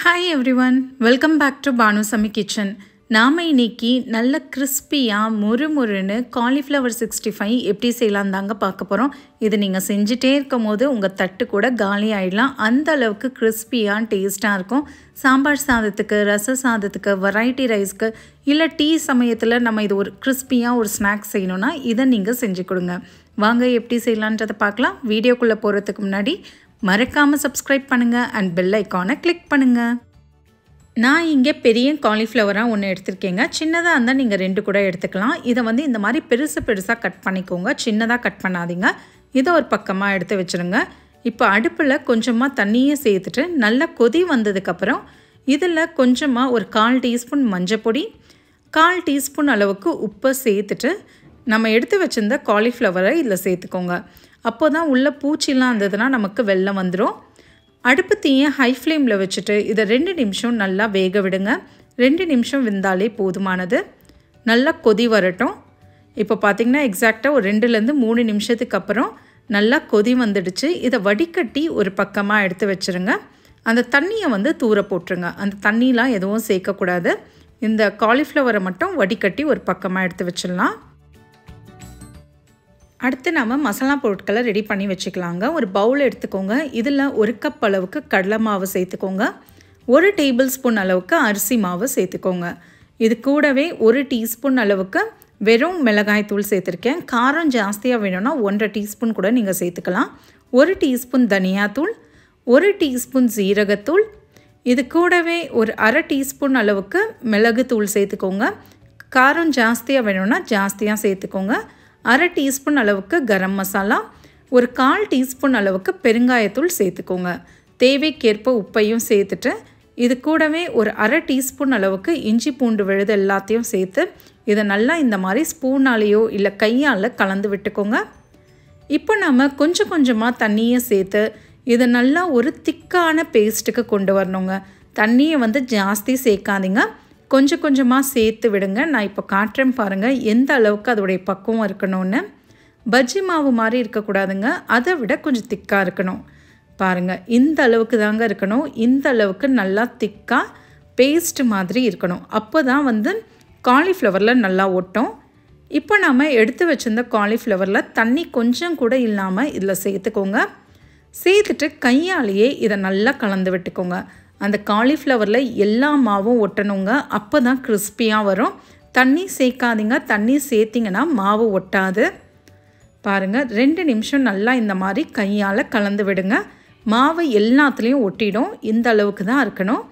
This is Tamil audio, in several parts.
hi everyone welcome back to Banusamy kitchen நாம் இன்றைக்கி நல்ல கிறிஸ்பியாக முறு மொறுன்னு காலிஃப்ளவர் சிக்ஸ்டி ஃபைவ் எப்படி செய்யலாம் தாங்க பார்க்க போகிறோம் இது நீங்கள் செஞ்சுட்டே இருக்கும் போது உங்கள் தட்டு கூட காலி ஆகிடலாம் அந்த அளவுக்கு கிறிஸ்பியாக டேஸ்ட்டாக இருக்கும் சாம்பார் சாதத்துக்கு ரச சாதத்துக்கு வெரைட்டி ரைஸ்க்கு இல்லை டீ சமயத்தில் நம்ம இது ஒரு கிறிஸ்பியாக ஒரு ஸ்நாக்ஸ் செய்யணும்னா இதை நீங்கள் செஞ்சு கொடுங்க வாங்க எப்படி செய்யலான்றதை பார்க்கலாம் வீடியோக்குள்ளே போகிறதுக்கு முன்னாடி மறக்காமல் சப்ஸ்கிரைப் பண்ணுங்கள் அண்ட் பெல் ஐக்கானை கிளிக் பண்ணுங்கள் நான் இங்கே பெரிய காலிஃப்ளவராக ஒன்று எடுத்திருக்கேங்க சின்னதாக இருந்தால் நீங்கள் ரெண்டு கூட எடுத்துக்கலாம் இதை வந்து இந்த மாதிரி பெருசு பெருசாக கட் பண்ணிக்கோங்க சின்னதாக கட் பண்ணாதீங்க இதை ஒரு பக்கமாக எடுத்து வச்சுருங்க இப்போ அடுப்பில் கொஞ்சமாக தண்ணியை சேர்த்துட்டு நல்லா கொதி வந்ததுக்கப்புறம் இதில் கொஞ்சமாக ஒரு கால் டீஸ்பூன் மஞ்சப்பொடி கால் டீஸ்பூன் அளவுக்கு உப்பை சேர்த்துட்டு நம்ம எடுத்து வச்சுருந்த காலிஃப்ளவரை இதில் சேர்த்துக்கோங்க அப்போ தான் உள்ளே பூச்சிலாம் இருந்ததுன்னா நமக்கு வெள்ளம் வந்துடும் அடுப்பு தீயை ஹை ஃப்ளேமில் வச்சுட்டு இதை ரெண்டு நிமிஷம் நல்லா வேக விடுங்க ரெண்டு நிமிஷம் விந்தாலே போதுமானது நல்லா கொதி வரட்டும் இப்போ பார்த்திங்கன்னா எக்ஸாக்டாக ஒரு ரெண்டுலேருந்து மூணு நிமிஷத்துக்கு அப்புறம் நல்லா கொதி வந்துடுச்சு இதை வடிகட்டி ஒரு பக்கமாக எடுத்து வச்சுருங்க அந்த தண்ணியை வந்து தூர போட்டுருங்க அந்த தண்ணிலாம் எதுவும் சேர்க்கக்கூடாது இந்த காலிஃப்ளவரை மட்டும் வடிகட்டி ஒரு பக்கமாக எடுத்து வச்சிடலாம் அடுத்து நாம் மசாலா பொருட்களை ரெடி பண்ணி வச்சுக்கலாங்க ஒரு பவுல் எடுத்துக்கோங்க இதில் ஒரு கப் அளவுக்கு கடலை மாவு சேர்த்துக்கோங்க ஒரு டேபிள் ஸ்பூன் அளவுக்கு அரிசி மாவு சேர்த்துக்கோங்க இது கூடவே ஒரு டீஸ்பூன் அளவுக்கு வெறும் மிளகாய் தூள் சேர்த்துருக்கேன் காரம் ஜாஸ்தியாக வேணும்னா ஒன்றரை டீஸ்பூன் கூட நீங்கள் சேர்த்துக்கலாம் ஒரு டீஸ்பூன் தனியாத்தூள் ஒரு டீஸ்பூன் ஜீரகத்தூள் இது கூடவே ஒரு அரை டீஸ்பூன் அளவுக்கு மிளகுத்தூள் சேர்த்துக்கோங்க காரம் ஜாஸ்தியாக வேணும்னா ஜாஸ்தியாக சேர்த்துக்கோங்க அரை டீஸ்பூன் அளவுக்கு கரம் மசாலா ஒரு கால் டீஸ்பூன் அளவுக்கு பெருங்காயத்தூள் சேர்த்துக்கோங்க தேவைக்கேற்ப உப்பையும் சேர்த்துட்டு இது கூடவே ஒரு அரை டீஸ்பூன் அளவுக்கு இஞ்சி பூண்டு விழுது எல்லாத்தையும் சேர்த்து இதை நல்லா இந்த மாதிரி ஸ்பூனாலேயோ இல்லை கையால் கலந்து விட்டுக்கோங்க இப்போ நம்ம கொஞ்சம் கொஞ்சமாக தண்ணியை சேர்த்து இதை நல்லா ஒரு திக்கான பேஸ்ட்டுக்கு கொண்டு வரணுங்க தண்ணியை வந்து ஜாஸ்தி சேர்க்காதீங்க கொஞ்சம் கொஞ்சமாக சேர்த்து விடுங்க நான் இப்போ காட்டுறேன் பாருங்கள் எந்த அளவுக்கு அதோடைய பக்குவம் இருக்கணும்னு பஜ்ஜி மாவு மாதிரி இருக்கக்கூடாதுங்க அதை விட கொஞ்சம் திக்காக இருக்கணும் பாருங்கள் இந்த அளவுக்கு தாங்க இருக்கணும் இந்த அளவுக்கு நல்லா திக்காக பேஸ்ட் மாதிரி இருக்கணும் அப்போ தான் வந்து காலிஃப்ளவரில் நல்லா ஒட்டும் இப்போ நாம் எடுத்து வச்சுருந்த காலிஃப்ளவரில் தண்ணி கொஞ்சம் கூட இல்லாமல் இதில் சேர்த்துக்கோங்க சேர்த்துட்டு கையாலேயே இதை நல்லா கலந்து விட்டுக்கோங்க அந்த காலிஃப்ளவரில் எல்லா மாவும் ஒட்டணுங்க அப்போ தான் கிறிஸ்பியாக வரும் தண்ணி சேர்க்காதீங்க தண்ணி சேர்த்திங்கன்னா மாவு ஒட்டாது பாருங்கள் ரெண்டு நிமிஷம் நல்லா இந்த மாதிரி கையால் கலந்து விடுங்க மாவு எல்லாத்துலேயும் ஒட்டிடும் இந்த அளவுக்கு தான் இருக்கணும்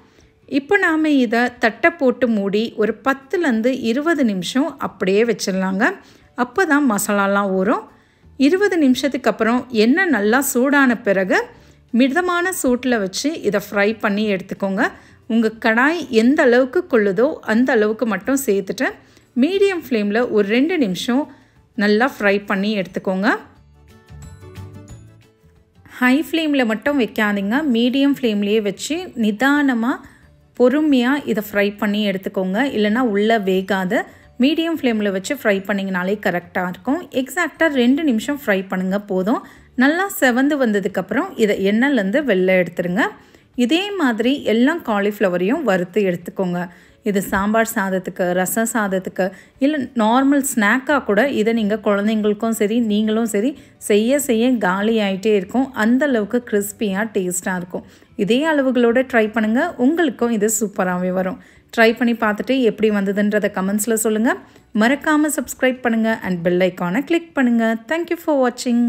இப்போ நாம் இதை தட்டை போட்டு மூடி ஒரு பத்துலேருந்து இருபது நிமிஷம் அப்படியே வச்சிடலாங்க அப்போ தான் மசாலாலாம் ஊறும் இருபது நிமிஷத்துக்கு அப்புறம் எண்ணெய் நல்லா சூடான பிறகு மிதமான சூட்டில் வச்சு இதை ஃப்ரை பண்ணி எடுத்துக்கோங்க உங்கள் கடாய் எந்த அளவுக்கு கொள்ளுதோ அந்த அளவுக்கு மட்டும் சேர்த்துட்டு மீடியம் ஃப்ளேமில் ஒரு ரெண்டு நிமிஷம் நல்லா ஃப்ரை பண்ணி எடுத்துக்கோங்க ஹை ஃப்ளேமில் மட்டும் வைக்காதீங்க மீடியம் ஃப்ளேம்லேயே வச்சு நிதானமாக பொறுமையாக இதை ஃப்ரை பண்ணி எடுத்துக்கோங்க இல்லைனா உள்ளே வேகாத மீடியம் ஃப்ளேமில் வச்சு ஃப்ரை பண்ணிங்கனாலே கரெக்டாக இருக்கும் எக்ஸாக்டாக ரெண்டு நிமிஷம் ஃப்ரை பண்ணுங்கள் போதும் நல்லா செவந்து வந்ததுக்கப்புறம் இதை எண்ணெய்லேருந்து வெளில எடுத்துருங்க இதே மாதிரி எல்லா காலிஃப்ளவரையும் வறுத்து எடுத்துக்கோங்க இது சாம்பார் சாதத்துக்கு ரசம் சாதத்துக்கு இல்லை நார்மல் ஸ்நாக்காக கூட இதை நீங்கள் குழந்தைங்களுக்கும் சரி நீங்களும் சரி செய்ய செய்ய காலி ஆகிட்டே இருக்கும் அந்த அளவுக்கு கிறிஸ்பியாக டேஸ்ட்டாக இருக்கும் இதே அளவுகளோடு ட்ரை பண்ணுங்கள் உங்களுக்கும் இது சூப்பராகவே வரும் ட்ரை பண்ணி பார்த்துட்டு எப்படி வந்ததுன்றதை கமெண்ட்ஸில் சொல்லுங்கள் மறக்காமல் சப்ஸ்கிரைப் பண்ணுங்கள் அண்ட் பெல் ஐக்கானை கிளிக் பண்ணுங்கள் தேங்க்யூ ஃபார் வாட்சிங்